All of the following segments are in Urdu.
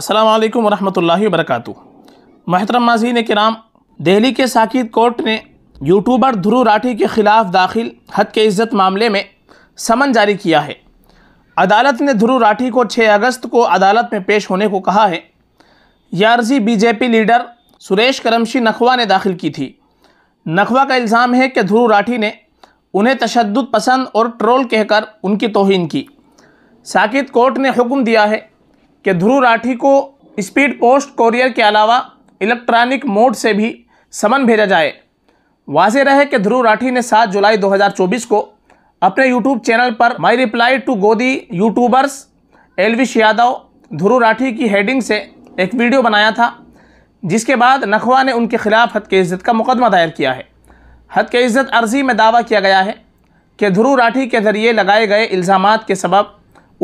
السلام علیکم ورحمۃ اللہ وبرکاتہ محترم ماضین کرام دہلی کے ساکیت کورٹ نے یوٹیوبر دھرو راٹھی کے خلاف داخل حد کے عزت معاملے میں سمن جاری کیا ہے عدالت نے دھرو راٹھی کو چھ اگست کو عدالت میں پیش ہونے کو کہا ہے یہ عرضی B J P leader Suresh Karamshi Nakhua نے داخل کی تھی نخوا کا الزام ہے کہ دھرو راٹھی نے انہیں تشدد پسند اور ٹرول کہہ کر ان کی توہین کی ساکت کورٹ نے حکم دیا ہے کہ دھرو راٹھی کو اسپیڈ پوسٹ کوریئر کے علاوہ الیکٹرانک موڈ سے بھی سمن بھیجا جائے واضح رہے کہ دھرو راٹھی نے سات جولائی دو ہزار چوبیس کو اپنے یوٹیوب چینل پر my reply to Godi YouTubers Elvish Yadav Rathee کی ہیڈنگ سے ایک ویڈیو بنایا تھا جس کے بعد نخوا نے ان کے خلاف حد کے عزت کا مقدمہ دائر کیا ہے حد کے عزت عرضی میں دعویٰ کیا گیا ہے کہ دھرو راٹھی کے ذریعے لگائے گئے الزامات کے سبب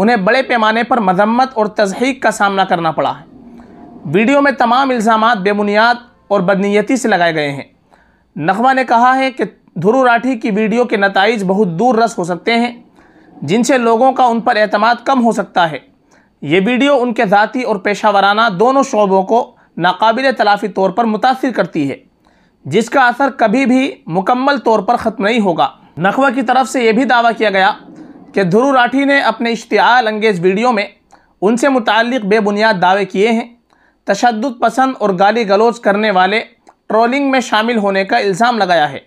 انہیں بڑے پیمانے پر مذمت اور تضحیق کا سامنا کرنا پڑا ہے ویڈیو میں تمام الزامات بے بنیاد اور بدنیتی سے لگائے گئے ہیں نقوہ نے کہا ہے کہ دھرو راٹھی کی ویڈیو کے نتائج بہت دور رس ہو سکتے ہیں جن سے لوگوں کا ان پر اعتماد کم ہو سکتا ہے یہ ویڈیو ان کے ذاتی اور پیشہ ورانہ دونوں شعبوں کو ناقابل تلافی طور پر متاثر کرتی ہے جس کا اثر کبھی بھی مکمل طور پر ختم نہیں ہوگا نقوہ کی طرف سے یہ بھی دعویٰ کیا گیا کہ دھرو راٹھی نے اپنے اشتعال انگیز ویڈیو میں ان سے متعلق بے بنیاد دعوے کیے ہیں تشدد پسند اور گالی گلوچ کرنے والے ٹرولنگ میں شامل ہونے کا الزام لگایا ہے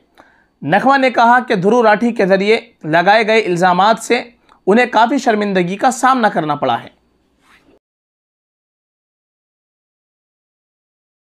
نخوا نے کہا کہ دھرو راٹھی کے ذریعے لگائے گئے الزامات سے انہیں کافی شرمندگی کا سامنا کرنا پڑا ہے